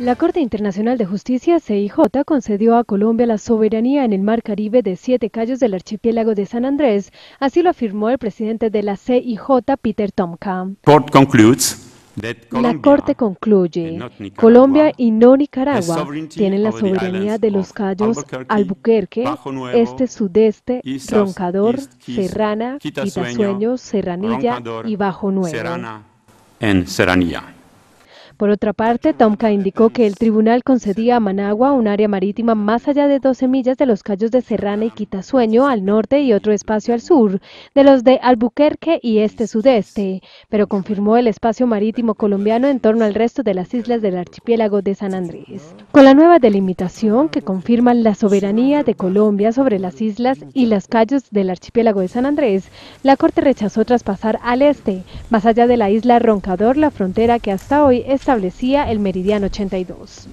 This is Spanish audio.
La Corte Internacional de Justicia, CIJ, concedió a Colombia la soberanía en el Mar Caribe de siete callos del archipiélago de San Andrés. Así lo afirmó el presidente de la CIJ, Peter Tomka. la Corte concluye, Colombia y no Nicaragua tienen la soberanía de los callos Albuquerque, Este Sudeste, Roncador, Serrana, Quitasueños, Serranilla y Bajo Nuevo. Por otra parte, Tomca indicó que el tribunal concedía a Managua un área marítima más allá de 12 millas de los callos de Serrana y Quitasueño al norte y otro espacio al sur, de los de Albuquerque y este-sudeste, pero confirmó el espacio marítimo colombiano en torno al resto de las islas del archipiélago de San Andrés. Con la nueva delimitación que confirma la soberanía de Colombia sobre las islas y las callos del archipiélago de San Andrés, la Corte rechazó traspasar al este, más allá de la isla Roncador, la frontera que hasta hoy es establecía el meridiano 82.